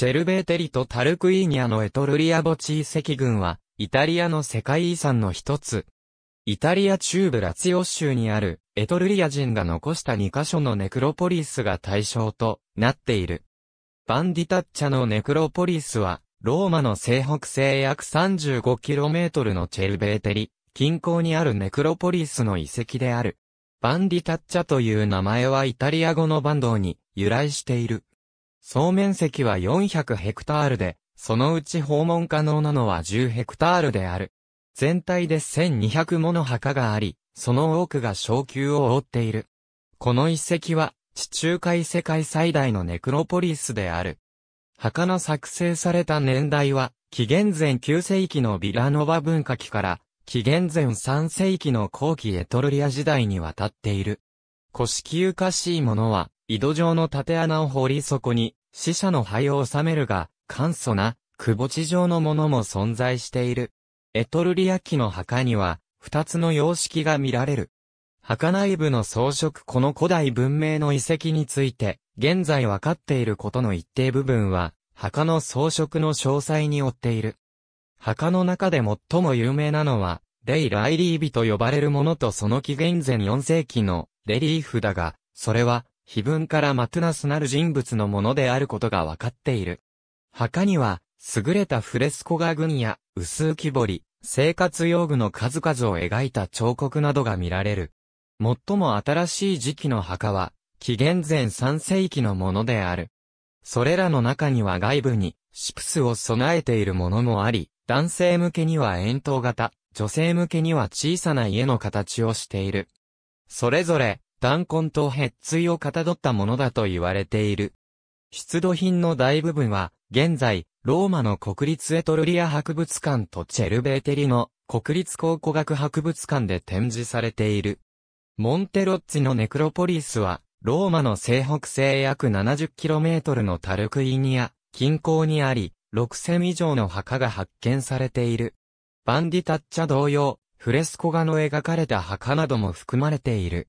チェルベーテリとタルクイーニャのエトルリア墓地遺跡群は、イタリアの世界遺産の一つ。イタリア中部ラツィオ州にある、エトルリア人が残した2カ所のネクロポリスが対象となっている。バンディタッチャのネクロポリスは、ローマの西北西約 35km のチェルベーテリ、近郊にあるネクロポリスの遺跡である。バンディタッチャという名前はイタリア語のバンドに由来している。総面積は400ヘクタールで、そのうち訪問可能なのは10ヘクタールである。全体で1200もの墓があり、その多くが昇級を覆っている。この遺跡は、地中海世界最大のネクロポリスである。墓の作成された年代は、紀元前9世紀のビラノバ文化期から、紀元前3世紀の後期エトルリア時代にわたっている。古式ゆかしいものは、井戸状の縦穴を掘りそこに、死者の灰を収めるが、簡素な、窪地状のものも存在している。エトルリア紀の墓には、二つの様式が見られる。墓内部の装飾この古代文明の遺跡について、現在わかっていることの一定部分は、墓の装飾の詳細に追っている。墓の中で最も有名なのは、レイ・ライリービと呼ばれるものとその紀元前4世紀のレリーフだが、それは碑文からマトゥナスなる人物のものであることが分かっている。墓には、優れたフレスコ画群や、薄浮き彫り、生活用具の数々を描いた彫刻などが見られる。最も新しい時期の墓は、紀元前3世紀のものである。それらの中には外部に、シプスを備えているものもあり、男性向けには円筒型、女性向けには小さな家の形をしている。それぞれ、弾痕とヘッツイをかたどったものだと言われている。出土品の大部分は、現在、ローマの国立エトルリア博物館とチェルベーテリの国立考古学博物館で展示されている。モンテロッチのネクロポリスは、ローマの西北西約 70km のタルクイニア近郊にあり、6000以上の墓が発見されている。バンディタッチャ同様、フレスコ画の描かれた墓なども含まれている。